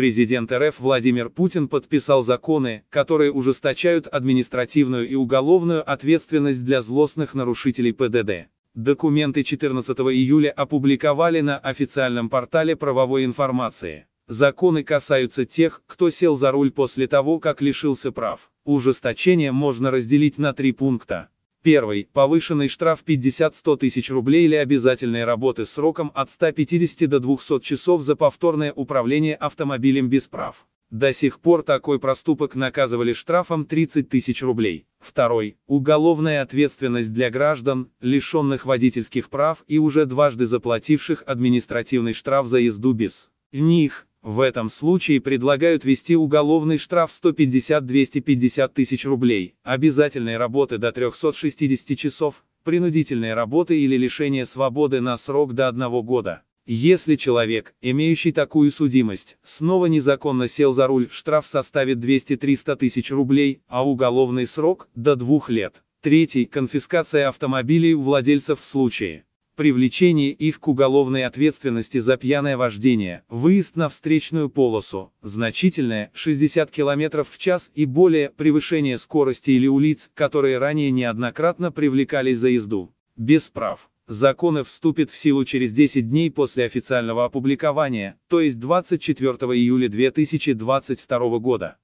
Президент РФ Владимир Путин подписал законы, которые ужесточают административную и уголовную ответственность для злостных нарушителей ПДД. Документы 14 июля опубликовали на официальном портале правовой информации. Законы касаются тех, кто сел за руль после того, как лишился прав. Ужесточение можно разделить на три пункта. Первый – повышенный штраф 50-100 тысяч рублей или обязательные работы сроком от 150 до 200 часов за повторное управление автомобилем без прав. До сих пор такой проступок наказывали штрафом 30 тысяч рублей. Второй – уголовная ответственность для граждан, лишенных водительских прав и уже дважды заплативших административный штраф за езду без них в этом случае предлагают ввести уголовный штраф 150-250 тысяч рублей, обязательные работы до 360 часов, принудительные работы или лишение свободы на срок до одного года. Если человек, имеющий такую судимость, снова незаконно сел за руль, штраф составит 200-300 тысяч рублей, а уголовный срок – до двух лет. Третий – конфискация автомобилей у владельцев в случае, привлечение их к уголовной ответственности за пьяное вождение, выезд на встречную полосу, значительное 60 км в час и более превышение скорости или у лиц, которые ранее неоднократно привлекались за езду. Без прав. Законы вступят в силу через 10 дней после официального опубликования, то есть 24 июля 2022 года.